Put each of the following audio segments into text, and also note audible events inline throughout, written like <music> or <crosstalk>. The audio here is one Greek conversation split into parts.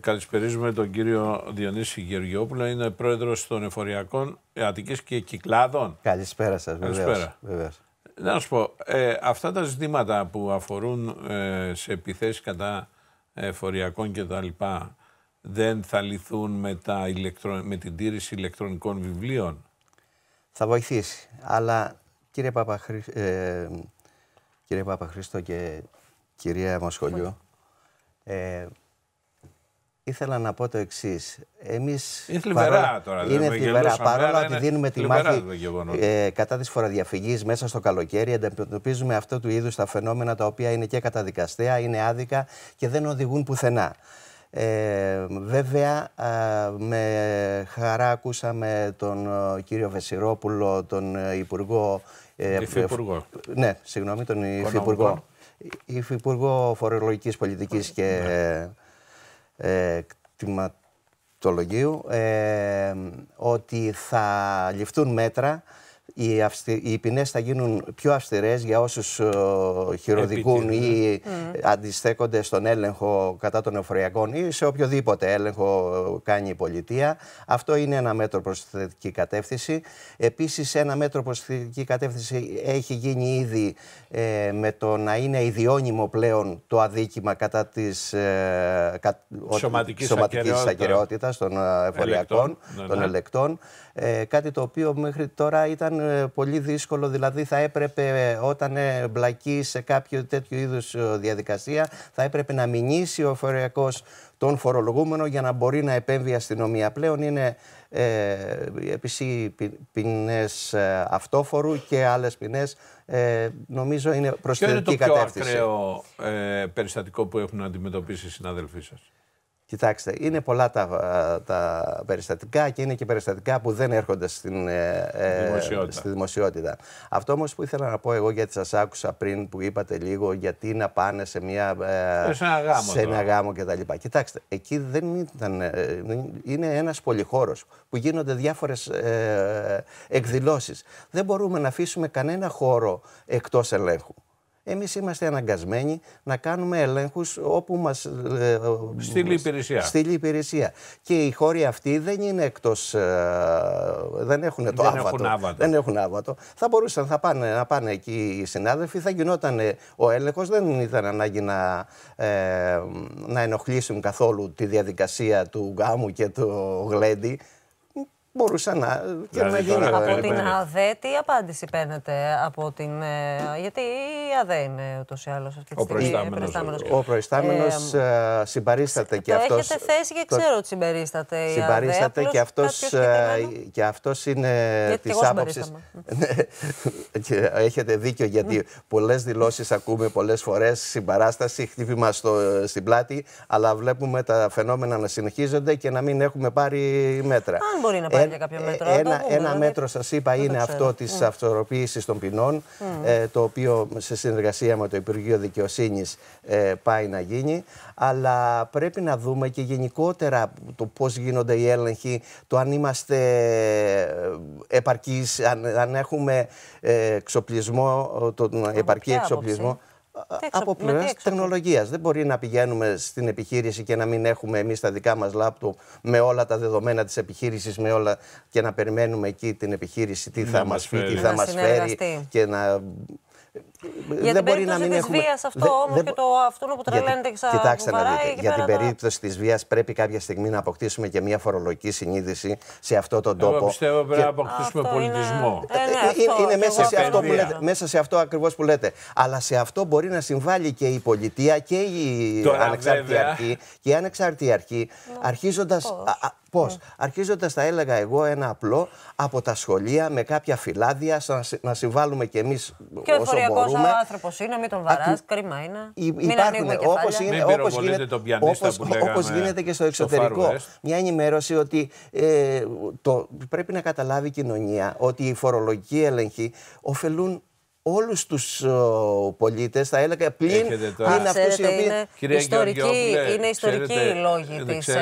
Καλησπερίζουμε τον κύριο Διονύση Γεωργιόπουλο, είναι πρόεδρος των Εφοριακών Αττική και Κυκλάδων. Καλησπέρα σας, Καλησπέρα. Να σου πω, ε, αυτά τα ζητήματα που αφορούν ε, σε επιθέσεις κατά εφοριακών κτλ. δεν θα λυθούν με, τα με την τήρηση ηλεκτρονικών βιβλίων. Θα βοηθήσει. Αλλά κύριε, Παπαχρη... ε, κύριε Παπαχρήστο και κυρία Μασχολιού, ε, ήθελα να πω το εξής. Εμείς. Είναι θλιβερά τώρα, Είναι δηλαδή, θλιβερά. Παρόλο ότι δίνουμε τη μάχη ε, κατά της φοροδιαφυγής μέσα στο καλοκαίρι, αντιμετωπίζουμε αυτό του είδους τα φαινόμενα τα οποία είναι και καταδικαστέα, είναι άδικα και δεν οδηγούν πουθενά. Ε, βέβαια, με χαρά ακούσαμε τον ε, κύριο Βεσιρόπουλο, τον ε, Υπουργό. Ε, υφυπουργό. Ναι, συγγνώμη, τον Υφυπουργό. Υφυπουργό Φορολογικής Πολιτικής ναι. και ε, κτηματολογίου ε, ότι θα ληφθούν μέτρα οι, αυστη... ποινές θα γίνουν πιο αυστηρές για όσους ε, χειροδικούν ή ναι. mm. αντιστέκονται στον έλεγχο κατά των εφοριακών ή σε οποιοδήποτε έλεγχο ε, κάνει η αντιστεκονται στον ελεγχο Αυτό είναι ένα μέτρο προς θετική κατεύθυνση. Επίσης, ένα μέτρο προς τη θετική κατεύθυνση έχει γίνει ήδη ε, με το να είναι ιδιώνυμο πλέον το αδίκημα κατά της ε, κα... σωματική ακαιρεότητα των εφοριακών, ναι, των ναι. ελεκτών. κάτι το οποίο μέχρι τώρα ήταν ε, πολύ δύσκολο, δηλαδή θα έπρεπε ε, όταν ε, μπλακεί σε κάποιο τέτοιο είδους διαδικασία θα έπρεπε να μηνύσει ο φορεακό τον φορολογούμενο για να μπορεί να επέμβει η αστυνομία. Πλέον είναι ε, επισή ποινέ αυτόφορου και άλλες ποινές. νομίζω είναι προς θετική κατεύθυνση. Ποιο είναι το πιο ακραίο περιστατικό που έχουν αντιμετωπίσει οι συνάδελφοί σας. Κοιτάξτε, είναι πολλά τα, ε, τα περιστατικά και είναι και περιστατικά που δεν έρχονται στην, ε, ε, δημοσιότητα. στη δημοσιότητα. Αυτό όμως που ήθελα να πω εγώ γιατί σας άκουσα πριν που είπατε λίγο γιατί να πάνε σε, μια, σε ένα γάμο, σε κτλ. Κοιτάξτε, εκεί δεν ήταν, είναι ένας πολυχώρος που γίνονται διάφορες ε, εκδηλώσεις. Δεν μπορούμε να αφήσουμε κανένα χώρο εκτός ελέγχου εμείς είμαστε αναγκασμένοι να κάνουμε ελέγχους όπου μας ε, στείλει ε, υπηρεσία. υπηρεσία. Και οι χώροι αυτοί δεν είναι εκτός, ε, δεν έχουν το δεν άβατο. Έχουν άβατο. Δεν έχουν άβατο. Θα μπορούσαν θα πάνε, να πάνε εκεί οι συνάδελφοι, θα γινόταν ο έλεγχος, δεν ήταν ανάγκη να, να ενοχλήσουν καθόλου τη διαδικασία του γάμου και του γλέντι μπορούσε να. Ε, δηλαδή από την ΑΔΕ, τι απάντηση παίρνετε από την. Ε, γιατί η ΑΔΕ είναι ούτως ή άλλως αυτή τη στιγμή. Ο προϊστάμενος ε, συμπαρίσταται και αυτός. έχετε θέση και ξέρω ότι συμπαρίσταται. Συμπαρίσταται και αυτός και αυτός είναι τη άποψη. <laughs> Ναι, έχετε δίκιο γιατί πολλές δηλώσεις ακούμε πολλές φορές συμπαράσταση, χτύπημα στην πλάτη, αλλά βλέπουμε τα φαινόμενα να συνεχίζονται και να μην έχουμε πάρει μέτρα. Αν μπορεί να πάρει ε, ένα, ένα δηλαδή. μέτρο, σας είπα, είναι αυτό της mm. Ναι. των ποινών, ε, το οποίο σε συνεργασία με το Υπουργείο Δικαιοσύνης ε, πάει να γίνει. Αλλά πρέπει να δούμε και γενικότερα το πώς γίνονται οι έλεγχοι, το αν είμαστε επαρκείς, αν, αν έχουμε εξοπλισμό, τον επαρκή εξοπλισμό. Ε, από πλευρά τεχνολογίας. Δεν μπορεί να πηγαίνουμε στην επιχείρηση και να μην έχουμε εμείς τα δικά μας λάπτο με όλα τα δεδομένα της επιχείρησης όλα... και να περιμένουμε εκεί την επιχείρηση τι θα μας πει, τι θα μας φέρει και να για δεν μπορεί να μην της έχουμε. βίας αυτό όμω όμως και το αυτούλο που τρελαίνεται και βαράει. Κοιτάξτε να δείτε. Για την περίπτωση της βίας πρέπει κάποια στιγμή να αποκτήσουμε και μια φορολογική συνείδηση σε αυτό τον τόπο. Εγώ πιστεύω πρέπει και... να αποκτήσουμε αυτό πολιτισμό. Ε, ναι, ε, ε, είναι, μέσα, σε αυτό που μέσα σε αυτό ακριβώς που λέτε. Αλλά σε αυτό μπορεί να συμβάλλει και η πολιτεία και η ανεξάρτητη αρχή. Και η ανεξάρτητη αρχή αρχίζοντας Πώς. Αρχίζοντας, θα έλεγα εγώ, ένα απλό από τα σχολεία με κάποια φυλάδια, να, να συμβάλλουμε κι εμείς όσο μπορούμε. ο άνθρωπος είναι, μην τον βαράς, κρίμα είναι. Υ... υπάρχουν, όπως γίνεται, όπως, γίνεται και στο εξωτερικό. Μια ενημέρωση ότι ε, το, πρέπει να καταλάβει η κοινωνία ότι οι φορολογικοί έλεγχοι ωφελούν όλους τους πολίτες, θα έλεγα, πλην, είναι αυτούς οι οποίοι... Είναι ιστορική, είναι ιστορική η λόγη της, δεν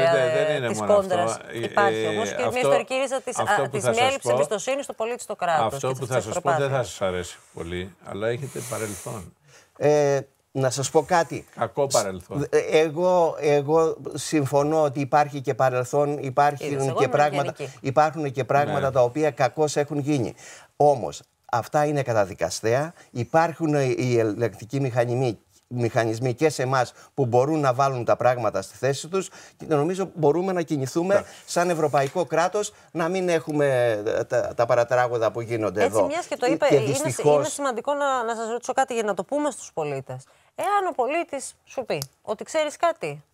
ε, είναι της κόντρας. Αυτό. Υπάρχει ε, όμως και αυτό, μια ιστορική ρίζα της, α, της εμπιστοσύνης στο πολίτη στο κράτος. Αυτό που θα σας πω δεν θα σας αρέσει πολύ, αλλά έχετε παρελθόν. Ε, να σας πω κάτι. Κακό παρελθόν. Εγώ, εγώ συμφωνώ ότι υπάρχει και παρελθόν, υπάρχουν, και, πράγματα, υπάρχουν και πράγματα, τα οποία κακώς έχουν γίνει. Όμως, Αυτά είναι κατά καταδικαστέα. Υπάρχουν ε, οι ελεκτικοί μηχανισμοί μηχανισμοί και σε εμάς που μπορούν να βάλουν τα πράγματα στη θέση τους. Και νομίζω μπορούμε να κινηθούμε σαν ευρωπαϊκό κράτος, να μην έχουμε ε, τα, τα παρατράγωδα που γίνονται εδώ. Έτσι, μιας και το είπε, και δυστυχώς... είναι, σημαντικό να, να σας ρωτήσω κάτι για να το πούμε στους πολίτες. Εάν ο πολίτης σου πει ότι ξέρεις κάτι,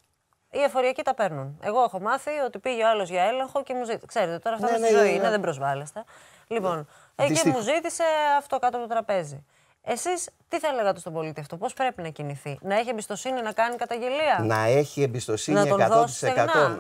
οι εφοριακοί τα παίρνουν. Εγώ έχω μάθει ότι πήγε ο άλλος για έλεγχο και μου ζήτησε. Ξέρετε, τώρα αυτά ναι, στη ναι, ζωή ναι, είναι, ναι. δεν προσβάλλεστε. Λοιπόν, εκεί και μου ζήτησε αυτό κάτω από το τραπέζι. Εσείς τι θα λέγατε στον πολίτη αυτό, πώς πρέπει να κινηθεί, Να έχει εμπιστοσύνη να κάνει καταγγελία. Να έχει εμπιστοσύνη 100%. Δώσει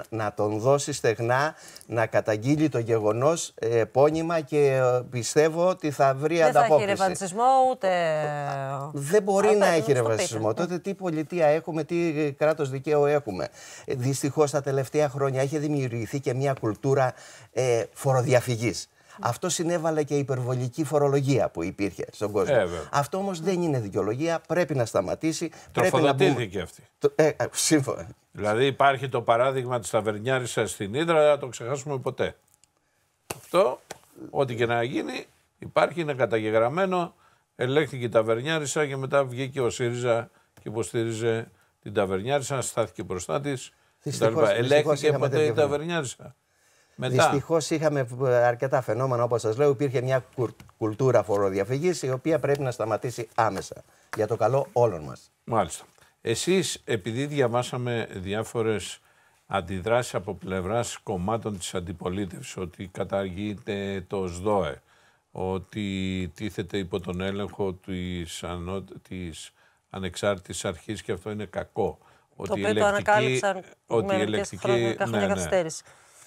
να τον δώσει στεγνά, να καταγγείλει το γεγονός ε, επώνυμα και ε, πιστεύω ότι θα βρει Δεν ανταπόκριση. Δεν θα έχει ρευαντισμό ούτε. Ε, Δεν μπορεί να έχει ρευαντισμό, ναι. Τότε τι πολιτεία έχουμε, τι κράτος δικαίου έχουμε. Δυστυχώς τα τελευταία χρόνια έχει δημιουργηθεί και μια κουλτούρα ε, φοροδιαφυγής. Αυτό συνέβαλε και η υπερβολική φορολογία που υπήρχε στον κόσμο. Ε, Αυτό όμως δεν είναι δικαιολογία. Πρέπει να σταματήσει. Τροφοδοτήθηκε να... αυτή. Ε, ε σύμφωνα. Δηλαδή υπάρχει το παράδειγμα της Ταβερνιάρισα στην Ήδρα, δεν θα το ξεχάσουμε ποτέ. Αυτό, ό,τι και να γίνει, υπάρχει, είναι καταγεγραμμένο. Ελέγχθηκε η Ταβερνιάρισα και μετά βγήκε ο ΣΥΡΙΖΑ και υποστήριζε την Ταβερνιάρισα, στάθηκε μπροστά της. Ελέγχθηκε ποτέ η Ταβερνιάρισα. Δυστυχώς είχαμε ε, αρκετά φαινόμενα, όπως σας λέω. Υπήρχε μια κουλτούρα φοροδιαφυγής, η οποία πρέπει να σταματήσει άμεσα. Για το καλό όλων μας. Μάλιστα. Εσείς, επειδή διαβάσαμε διάφορες αντιδράσεις από πλευράς κομμάτων της αντιπολίτευσης, ότι καταργείται το ΣΔΟΕ, ότι τίθεται υπό τον έλεγχο της, ανεξάρτητης αρχής και αυτό είναι κακό. Το οποίο το ανακάλυψαν ότι ναι, ναι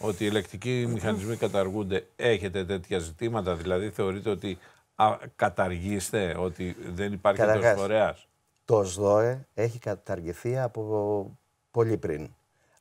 ότι οι ελεκτικοί μηχανισμοί καταργούνται. Έχετε τέτοια ζητήματα, δηλαδή θεωρείτε ότι α, καταργείστε, ότι δεν υπάρχει Καταρχάς, τόσο φορέας. Το ΣΔΟΕ έχει καταργηθεί από πολύ πριν.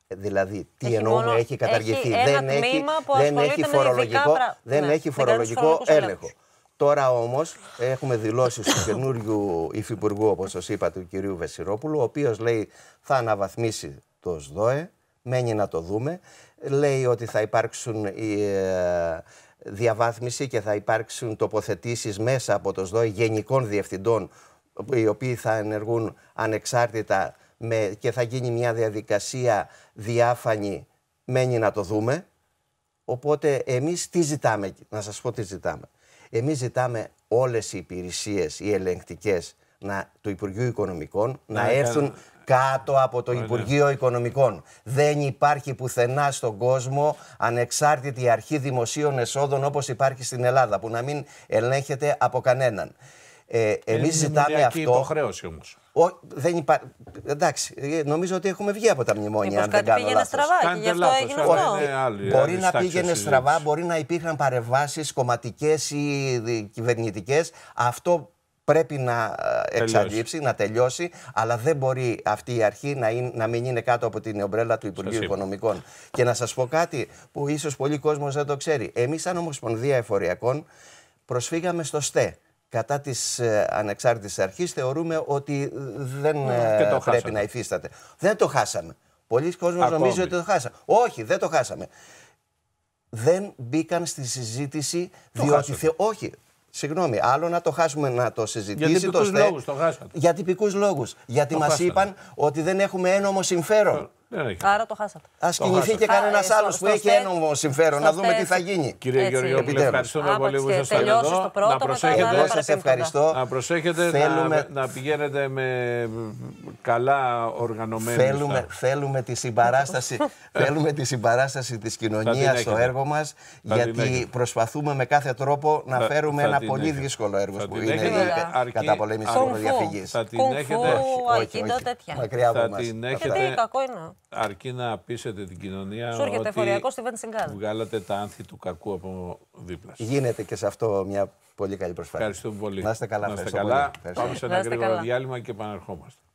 Ε, δηλαδή, τι έχει εννοούμε έχει καταργηθεί. δεν, έχει, δεν, έχει φορολογικό, δεν ναι, έχει φορολογικό έλεγχο. Τώρα όμως, έχουμε δηλώσει του καινούριου υφυπουργού, όπως σας είπα, του κυρίου Βεσιρόπουλου, ο οποίος λέει θα αναβαθμίσει το ΣΔΟΕ, μένει να το δούμε. Λέει ότι θα υπάρξουν η ε, διαβάθμιση και θα υπάρξουν τοποθετήσεις μέσα από το ΣΔΟΕ γενικών διευθυντών οι οποίοι θα ενεργούν ανεξάρτητα με, και θα γίνει μια διαδικασία διάφανη, μένει να το δούμε. Οπότε εμείς τι ζητάμε, να σας πω τι ζητάμε. Εμείς ζητάμε όλες οι υπηρεσίες, οι ελεγκτικές, να, του Υπουργείου Οικονομικών να έρθουν κάτω από το Υπουργείο Οικονομικών. Δεν υπάρχει πουθενά στον κόσμο ανεξάρτητη αρχή δημοσίων εσόδων όπως υπάρχει στην Ελλάδα, που να μην ελέγχεται από κανέναν. Ε, εμείς ζητάμε αυτό... υποχρέωση όμως. δεν υπά... Εντάξει, ε, νομίζω ότι έχουμε βγει από τα μνημόνια. αν δεν κάνω πήγαινε στραβά και γι' αυτό έγινε μπορεί να πήγαινε στραβά, μπορεί να υπήρχαν παρεμβάσεις κομματικές ή κυβερνητικές Αυτό πρέπει να ε, εξαντλήσει, να τελειώσει, αλλά δεν μπορεί αυτή η αρχή να, είναι, να μην είναι κάτω από την ομπρέλα του Υπουργείου Οικονομικών. Και να σας πω κάτι που ίσως πολλοί κόσμος δεν το ξέρει. Εμείς σαν Ομοσπονδία Εφοριακών προσφύγαμε στο ΣΤΕ κατά της ε, ανεξάρτητης αρχής θεωρούμε ότι δεν ε, ε, πρέπει να υφίσταται. Δεν το χάσαμε. Πολλοί κόσμοι νομίζουν ότι το χάσαμε. Όχι, δεν το χάσαμε. Δεν μπήκαν στη συζήτηση διότι. Θε... Όχι, Συγγνώμη, άλλο να το χάσουμε να το συζητήσει Για το ΣΤΕ. Λόγους, το Για τυπικούς λόγους. Γιατί μα είπαν ότι δεν έχουμε ένομο συμφέρον. Ε, ναι, ναι, Άρα το χάσατε. Α κινηθεί και κανένα άλλος που έχει ένομο συμφέρον, να δούμε τι θα γίνει. Κύριε Γεωργίου, ευχαριστούμε πολύ που ήσασταν εδώ. Να προσέχετε. Εγώ ευχαριστώ. Να προσέχετε να πηγαίνετε με καλά οργανωμένα. Θέλουμε, θέλουμε τη συμπαράσταση, <laughs> θέλουμε τη συμπαράσταση της κοινωνίας στο έργο μας, γιατί προσπαθούμε με κάθε τρόπο να φέρουμε ένα πολύ δύσκολο έργο που είναι η καταπολέμηση της διαφυγής. Θα την έχετε. Όχι, Μακριά από μας. Γιατί ε, κακό είναι αρκεί να πείσετε την κοινωνία ότι βγάλατε τα άνθη του κακού από δίπλα σας. Γίνεται και σε αυτό μια πολύ καλή προσπάθεια. Ευχαριστούμε πολύ. Να είστε καλά. Να είστε καλά. Πάμε σε ένα γρήγορο διάλειμμα και επαναρχόμαστε.